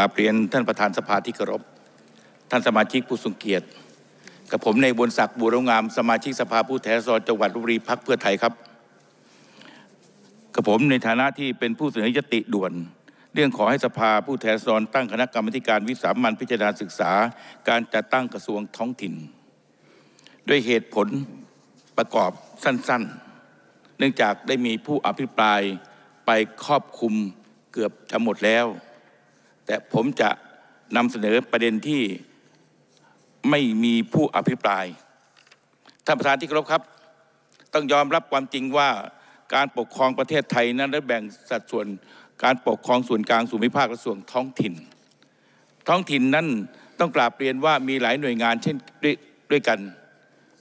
ราบเรียนท่านประธานสภาที่เคารพท่านสมาชิกผู้ทรงเกียรติกับผมในบนศักดิ์บุรงามสมาชิกสภาผู้แทนสจังหวัดลบุรีพักเพื่อไทยครับกับผมในฐานะที่เป็นผู้เสนอยติด่วน เรื่องขอให้สภาผู้แทนสรตั้งคณะกรรมการวิสามันพิจารณาศึกษา การจัดตั้งกระทรวงท้องถิ่น ด้วยเหตุผลประกอบสั้น ๆ เนื่องจากได้มีผู้อภิปรายไปครอบคุมเกือบจะหมดแล้วแต่ผมจะนำเสนอประเด็นที่ไม่มีผู้อภิปราย ท่านประธานที่เคารพครับ ต้องยอมรับความจริงว่าการปกครองประเทศไทยนั้นได้แบ่งสัดส่วนการปกครองส่วนกลางส่วนภูมิภาคและส่วนท้องถิ่น ท้องถิ่นนั้นต้องกราบเรียนว่ามีหลายหน่วยงานเช่นด้วยกัน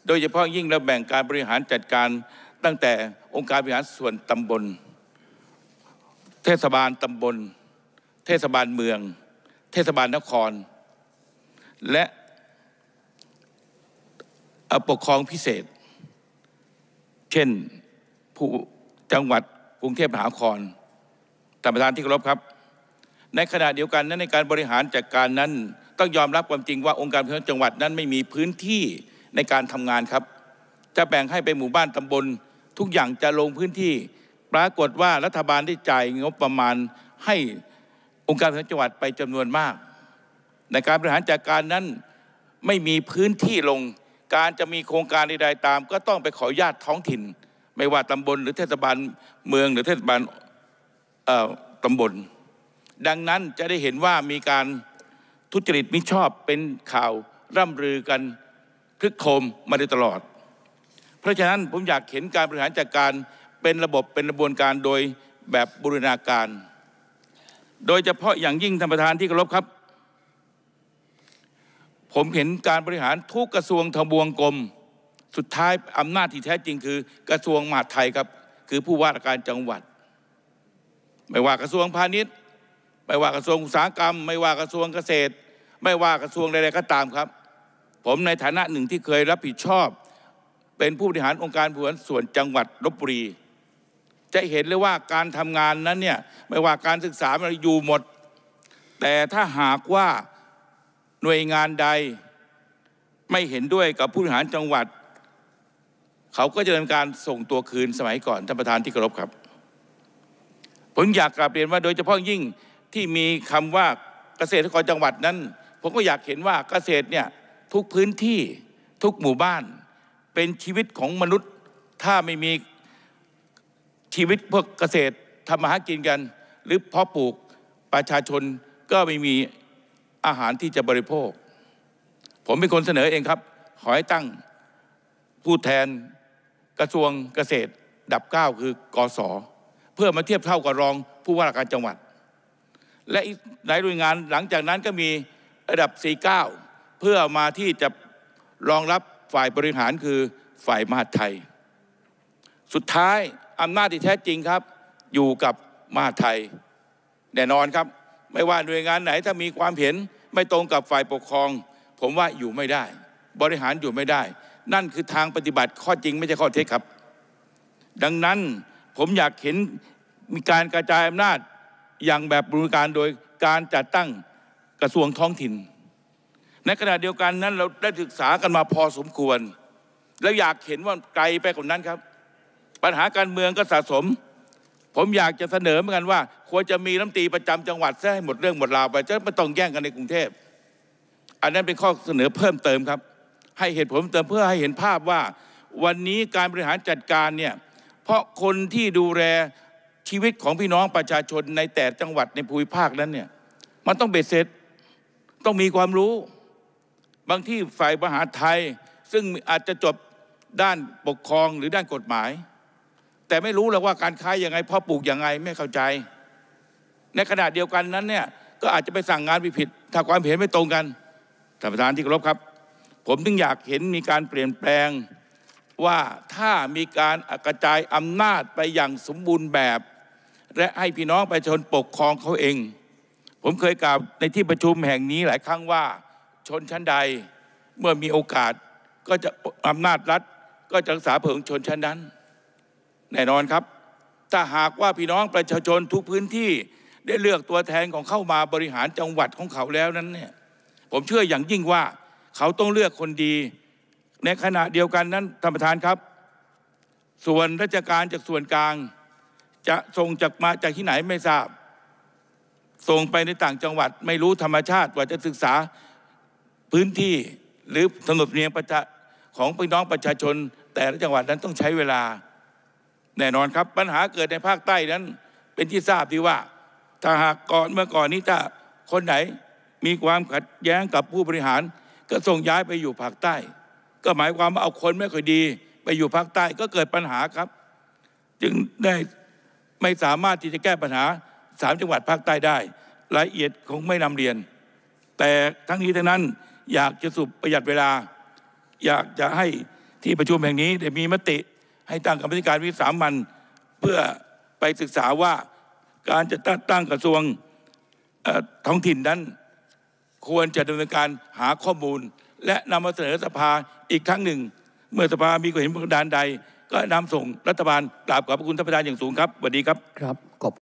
โดยเฉพาะยิ่งเราแบ่งการบริหารจัดการตั้งแต่องค์การบริหารส่วนตำบล เทศบาลตำบลเทศบาลเมือง เทศบาลนคร และปกครองพิเศษ เช่นผู้จังหวัดกรุงเทพมหานครท่านประธานที่เคารพครับ ในขณะเดียวกันนั้นในการบริหารจัดการนั้น ต้องยอมรับความจริงว่าองค์การพิทักษ์จังหวัดนั้นไม่มีพื้นที่ในการทำงานครับ จะแบ่งให้เป็นหมู่บ้านตำบลทุกอย่างจะลงพื้นที่ปรากฏว่ารัฐบาลได้จ่ายงบประมาณให้ค์การบริหารจังหวัดไปจำนวนมากในการบริหารจัดการนั้นไม่มีพื้นที่ลง การจะมีโครงการใดๆตาม ก็ต้องไปขออนุญาตท้องถิ่น ไม่ว่าตำบลหรือเทศบาลเมืองหรือเทศบาลตำบล ดังนั้นจะได้เห็นว่ามีการทุจริตมิชอบเป็นข่าวร่ำรือกันคลึกโคมมาโดยตลอด เพราะฉะนั้นผมอยากเห็นการบริหารจัดการเป็นระบบเป็นกระบวนการโดยแบบบูรณาการโดยเฉพาะอย่างยิ่งท่านประธานที่เคารพครับ ผมเห็นการบริหารทุกกระทรวงทบวงกรมสุดท้ายอำนาจที่แท้จริงคือกระทรวงมหาดไทยครับ คือผู้ว่าราชการจังหวัด ไม่ว่ากระทรวงพาณิชย์ ไม่ว่ากระทรวงอุตสาหกรรม ไม่ว่ากระทรวงเกษตร ไม่ว่ากระทรวงใดๆก็ตามครับ ผมในฐานะหนึ่งที่เคยรับผิดชอบ เป็นผู้บริหารองค์การผู้ส่วนจังหวัดลบบุรีจะเห็นเลยว่าการทำงานนั้นเนี่ยไม่ว่าการศึกษามันอยู่หมด แต่ถ้าหากว่าหน่วยงานใด ไม่เห็นด้วยกับผู้บริหารจังหวัด เขาก็จะดำเนินการส่งตัวคืนสมัยก่อนท่านประธานที่เคารพครับผมอยากกลับเรียนว่าโดยเฉพาะยิ่งที่มีคำว่าเกษตรกรจังหวัดนั้นผมก็อยากเห็นว่าเกษตรเนี่ยทุกพื้นที่ทุกหมู่บ้านเป็นชีวิตของมนุษย์ถ้าไม่มีชีวิตพวกเกษตรทำมาหากินกัน หรือเพาะปลูกประชาชนก็ไม่มีอาหารที่จะบริโภค ผมเป็นคนเสนอเองครับ ขอให้ตั้งผู้แทนกระทรวงเกษตรดับเก้าคือกอสอเพื่อมาเทียบเท่ากับรองผู้ว่าราชการจังหวัด และหลายหน่วยงานหลังจากนั้นก็มีระดับ49เพื่อมาที่จะรองรับฝ่ายบริหารคือฝ่ายมหาดไทย สุดท้ายอำนาจที่แท้จริงครับ อยู่กับมหาไทย แน่นอนครับ ไม่ว่าหน่วยงานไหนถ้ามีความเห็นไม่ตรงกับฝ่ายปกครอง ผมว่าอยู่ไม่ได้ บริหารอยู่ไม่ได้ นั่นคือทางปฏิบัติข้อจริงไม่ใช่ข้อเท็จครับ ดังนั้นผมอยากเห็นมีการกระจายอำนาจอย่างแบบบริการโดยการจัดตั้งกระทรวงท้องถิ่น ในขณะเดียวกันนั้นเราได้ศึกษากันมาพอสมควร แล้วอยากเห็นว่าไกลไปกว่านั้นครับปัญหาการเมืองก็สะสม ผมอยากจะเสนอเหมือนกันว่า ควรจะมีน้ำตีประจำจังหวัดซะให้หมดเรื่องหมดราวไปจะไม่ต้องแย่งกันในกรุงเทพ อันนั้นเป็นข้อเสนอเพิ่มเติมครับ ให้เหตุผลเติมเพื่อให้เห็นภาพว่า วันนี้การบริหารจัดการเนี่ย เพราะคนที่ดูแลชีวิตของพี่น้องประชาชนในแต่จังหวัดในภูมิภาคนั้นเนี่ย มันต้องเบ็ดเสร็จต้องมีความรู้ บางที่ฝ่ายมหาไทยซึ่งอาจจะจบด้านปกครองหรือด้านกฎหมายแต่ไม่รู้หรอกว่าการค้ายังไงพ่อปลูกยังไง ไม่เข้าใจ ในขณะเดียวกันนั้นเนี่ย ก็อาจจะไปสั่งงานผิด ถ้าความเห็นไม่ตรงกันท่านประธานที่เคารพครับ ผมจึงอยากเห็นมีการเปลี่ยนแปลงว่าถ้ามีการกระจายอำนาจไปอย่างสมบูรณ์แบบ และให้พี่น้องประชาชนปกครองเขาเอง ผมเคยกล่าวในที่ประชุมแห่งนี้หลายครั้งว่า ชนชั้นใดเมื่อมีโอกาสก็จะอำนาจรัฐ ก็จะรักษาเผงชนชั้นนั้นแน่นอนครับถ้าหากว่าพี่น้องประชาชนทุกพื้นที่ได้เลือกตัวแทนของเข้ามาบริหารจังหวัดของเขาแล้วนั้นเนี่ย ผมเชื่ออย่างยิ่งว่า เขาต้องเลือกคนดี ในขณะเดียวกันนั้นท่านประธานครับ ส่วนราชการจากส่วนกลางจะส่งจากมาจากที่ไหนไม่ทราบส่งไปในต่างจังหวัด ไม่รู้ธรรมชาติว่าจะศึกษาพื้นที่หรือถนนเนียงประชาของพี่น้องประชาชน แต่ละจังหวัดนั้นต้องใช้เวลาแน่นอนครับปัญหาเกิดในภาคใต้นั้นเป็นที่ทราบที่ว่าถ้าหากก่อนเมื่อก่อนนี้ถ้าคนไหน มีความขัดแย้งกับผู้บริหารก็ส่งย้ายไปอยู่ภาคใต้ ก็หมายความว่าเอาคนไม่ค่อยดี ไปอยู่ภาคใต้ก็เกิดปัญหาครับ จึงได้ไม่สามารถที่จะแก้ปัญหาสามจังหวัดภาคใต้ได้รายละเอียดคงไม่นำเรียน แต่ทั้งนี้ทั้งนั้นอยากจะสุบประหยัดเวลา อยากจะให้ที่ประชุมแห่งนี้ได้มีมติให้ตั้งกรรมธิการวิสามัน เพื่อไปศึกษาว่าการจะตั้งกระทรวงท้องถิ่นนั้นควรจะดำเนินการหาข้อมูลและนำมาเสนอสภาอีกครั้งหนึ่ง เมื่อสภามีความเห็นประการใด ก็นำส่งรัฐบาลกราบขอบพระคุณท่านประธานอย่างสูงครับสวัสดีครับครับขอบ